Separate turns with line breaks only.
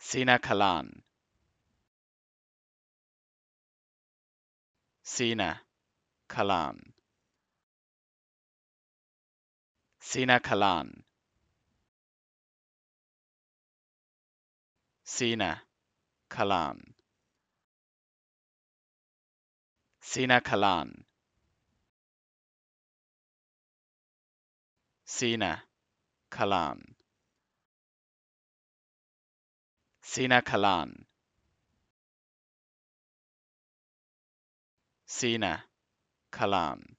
Sina Kalan. Sina Kalan. Sina Kalan. Sina Kalan. Sina Kalan. Sina Kalan. Sina Kalan. Sina Kalan.